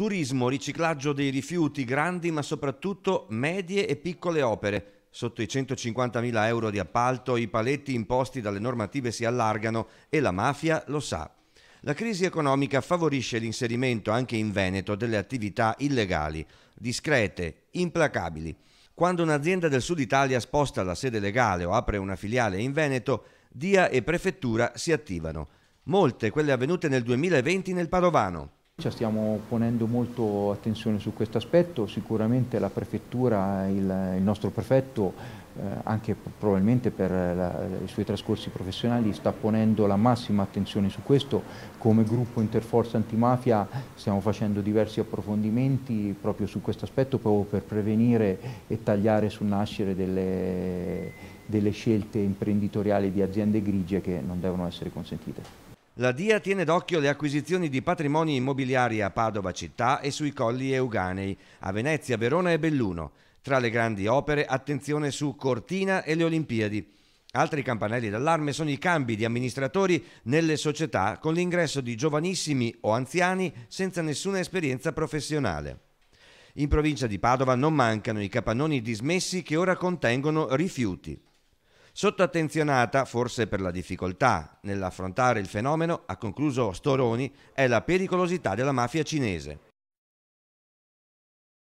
Turismo, riciclaggio dei rifiuti, grandi ma soprattutto medie e piccole opere. Sotto i 150.000 euro di appalto i paletti imposti dalle normative si allargano e la mafia lo sa. La crisi economica favorisce l'inserimento anche in Veneto delle attività illegali, discrete, implacabili. Quando un'azienda del sud Italia sposta la sede legale o apre una filiale in Veneto, DIA e prefettura si attivano. Molte quelle avvenute nel 2020 nel Padovano. Cioè, stiamo ponendo molto attenzione su questo aspetto, sicuramente la prefettura, il, il nostro prefetto, eh, anche probabilmente per la, i suoi trascorsi professionali, sta ponendo la massima attenzione su questo. Come gruppo Interforza Antimafia stiamo facendo diversi approfondimenti proprio su questo aspetto, proprio per prevenire e tagliare sul nascere delle, delle scelte imprenditoriali di aziende grigie che non devono essere consentite. La DIA tiene d'occhio le acquisizioni di patrimoni immobiliari a Padova città e sui colli euganei, a Venezia, Verona e Belluno. Tra le grandi opere, attenzione su Cortina e le Olimpiadi. Altri campanelli d'allarme sono i cambi di amministratori nelle società con l'ingresso di giovanissimi o anziani senza nessuna esperienza professionale. In provincia di Padova non mancano i capannoni dismessi che ora contengono rifiuti. Sottoattenzionata, forse per la difficoltà nell'affrontare il fenomeno, ha concluso Storoni, è la pericolosità della mafia cinese.